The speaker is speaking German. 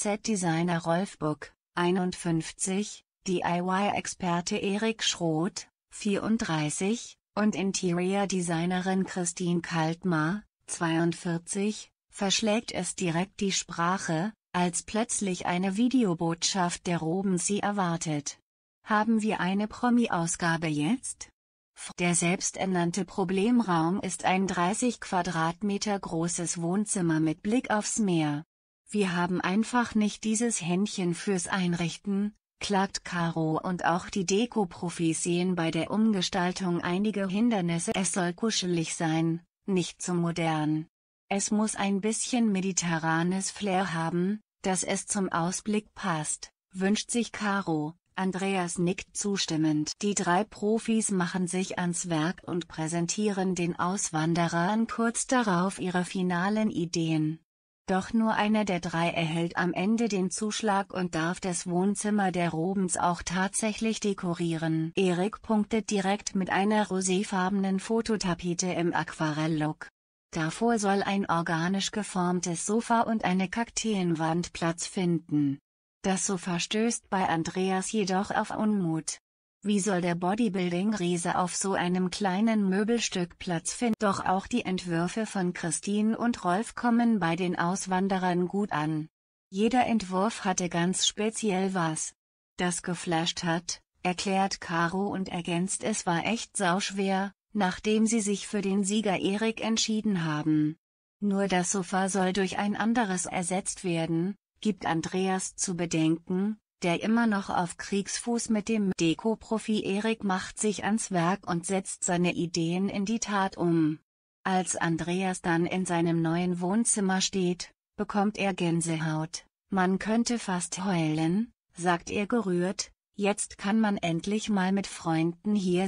Z-Designer Rolf Buck, 51, DIY-Experte Erik Schroth, 34, und Interior-Designerin Christine Kaltmar, 42, verschlägt es direkt die Sprache, als plötzlich eine Videobotschaft der Roben sie erwartet. Haben wir eine Promi-Ausgabe jetzt? Der selbsternannte Problemraum ist ein 30 Quadratmeter großes Wohnzimmer mit Blick aufs Meer. Wir haben einfach nicht dieses Händchen fürs Einrichten, klagt Caro und auch die Deko-Profis sehen bei der Umgestaltung einige Hindernisse. Es soll kuschelig sein, nicht zu so modern. Es muss ein bisschen mediterranes Flair haben, dass es zum Ausblick passt, wünscht sich Caro. Andreas nickt zustimmend. Die drei Profis machen sich ans Werk und präsentieren den Auswanderern kurz darauf ihre finalen Ideen. Doch nur einer der drei erhält am Ende den Zuschlag und darf das Wohnzimmer der Robens auch tatsächlich dekorieren. Erik punktet direkt mit einer roséfarbenen Fototapete im Aquarelllook. Davor soll ein organisch geformtes Sofa und eine Kakteenwand Platz finden. Das Sofa stößt bei Andreas jedoch auf Unmut. Wie soll der Bodybuilding-Riese auf so einem kleinen Möbelstück Platz finden? Doch auch die Entwürfe von Christine und Rolf kommen bei den Auswanderern gut an. Jeder Entwurf hatte ganz speziell was, das geflasht hat, erklärt Caro und ergänzt es war echt sauschwer, nachdem sie sich für den Sieger Erik entschieden haben. Nur das Sofa soll durch ein anderes ersetzt werden, gibt Andreas zu bedenken, der immer noch auf Kriegsfuß mit dem Deko-Profi Erik macht sich ans Werk und setzt seine Ideen in die Tat um. Als Andreas dann in seinem neuen Wohnzimmer steht, bekommt er Gänsehaut. Man könnte fast heulen, sagt er gerührt, jetzt kann man endlich mal mit Freunden hier